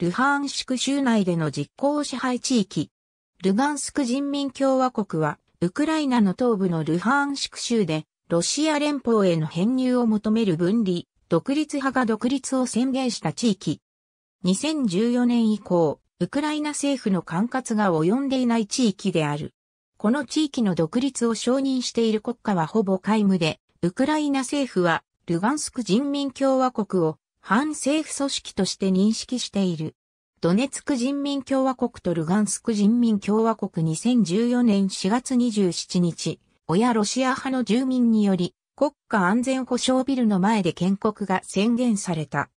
ルハンシク州内での実効支配地域。ルガンスク人民共和国は、ウクライナの東部のルハンシク州で、ロシア連邦への編入を求める分離、独立派が独立を宣言した地域。2014年以降、ウクライナ政府の管轄が及んでいない地域である。この地域の独立を承認している国家はほぼ皆無で、ウクライナ政府は、ルガンスク人民共和国を反政府組織として認識している。ドネツク人民共和国とルガンスク人民共和国2014年4月27日、親ロシア派の住民により国家安全保障ビルの前で建国が宣言された。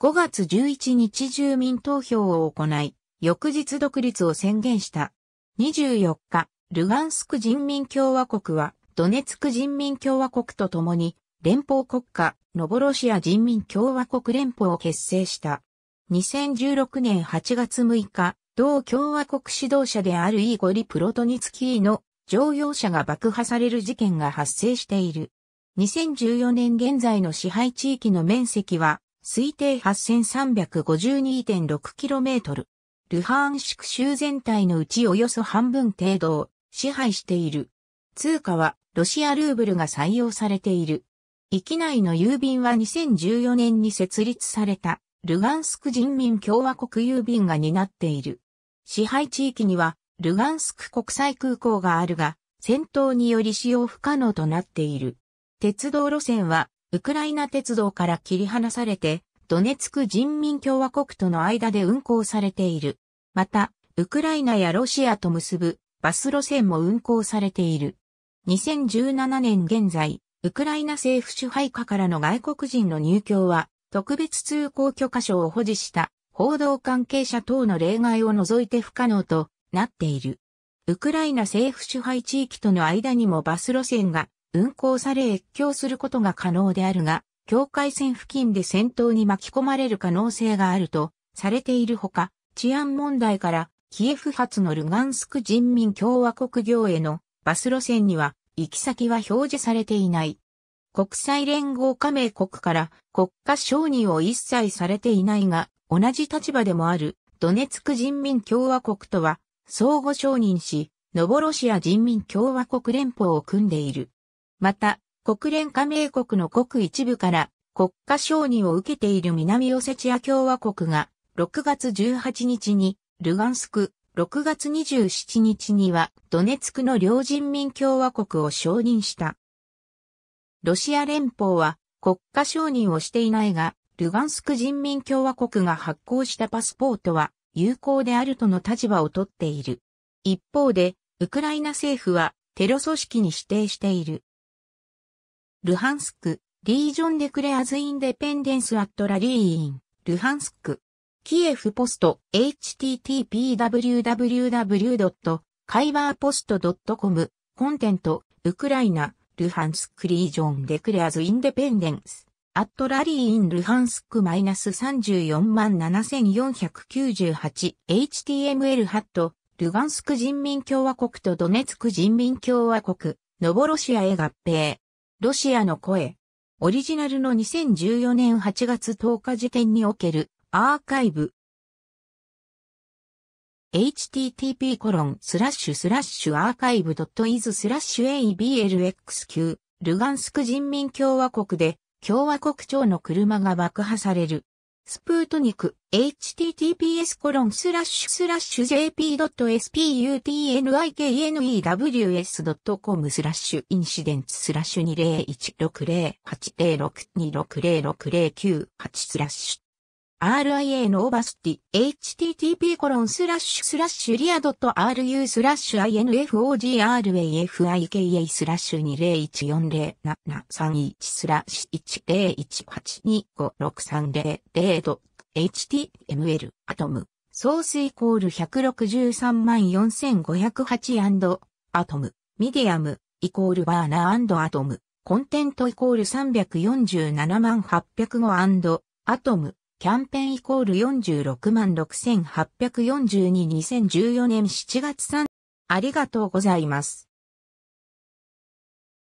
5月11日住民投票を行い、翌日独立を宣言した。24日、ルガンスク人民共和国はドネツク人民共和国と共に連邦国家、ノボロシア人民共和国連邦を結成した。2016年8月6日、同共和国指導者であるイーゴリ・プロトニツキーの乗用車が爆破される事件が発生している。2014年現在の支配地域の面積は推定 8352.6km。ルハーンシク州全体のうちおよそ半分程度を支配している。通貨はロシアルーブルが採用されている。域内の郵便は2014年に設立された、ルガンスク人民共和国郵便が担っている。支配地域には、ルガンスク国際空港があるが、戦闘により使用不可能となっている。鉄道路線は、ウクライナ鉄道から切り離されて、ドネツク人民共和国との間で運行されている。また、ウクライナやロシアと結ぶバス路線も運行されている。2017年現在、ウクライナ政府支配下からの外国人の入境は、特別通行許可証を保持した報道関係者等の例外を除いて不可能となっている。ウクライナ政府支配地域との間にもバス路線が運行され越境することが可能であるが、境界線付近で戦闘に巻き込まれる可能性があるとされているほか、治安問題からキエフ発のルガンスク人民共和国行へのバス路線には行き先は表示されていない。国際連合加盟国から国家承認を一切されていないが、同じ立場でもあるドネツク人民共和国とは相互承認し、ノボロシア人民共和国連邦を組んでいる。また、国連加盟国の国一部から国家承認を受けている南オセチア共和国が6月18日にルガンスク、6月27日にはドネツクの両人民共和国を承認した。ロシア連邦は国家承認をしていないが、ルガンスク人民共和国が発行したパスポートは有効であるとの立場をとっている。一方で、ウクライナ政府はテロ組織に指定している。ルハンスク、リージョンデクレアズ・インデペンデンス・アット・ラリーイン、ルハンスク。キエフポスト http://www. カイバーポスト .com コンテントウクライナルハンスクリージョンデクレアズインデペンデンスアットラリーインルハンスクマイナス34万7498 HTML ハットルガンスク人民共和国とドネツク人民共和国ノボロシアへ合併ロシアの声オリジナルの2014年8月10日時点におけるアーカイブ http コロンスラッシュスラッシュアーカイブドッスラッシュ ablxq ルガンスク人民共和国で共和国庁の車が爆破される。スプートニク https コロンスラッシュスラッシュ jp.sputniknews.com スラッシュインシデンツスラッシュ2016080626069スラッシュ RIA のオーバスティ、http コロンスラッシュスラッシュリアドット .ru スラッシュ infografika スラッシュ20140731スラッシュ1018256300ド html アトムソースイコール1634,508アトムミディアムイコールバーナーアトムコンテントイコール347万805アトムキャンペーンイコール46万6842 2014年7月3ありがとうございます。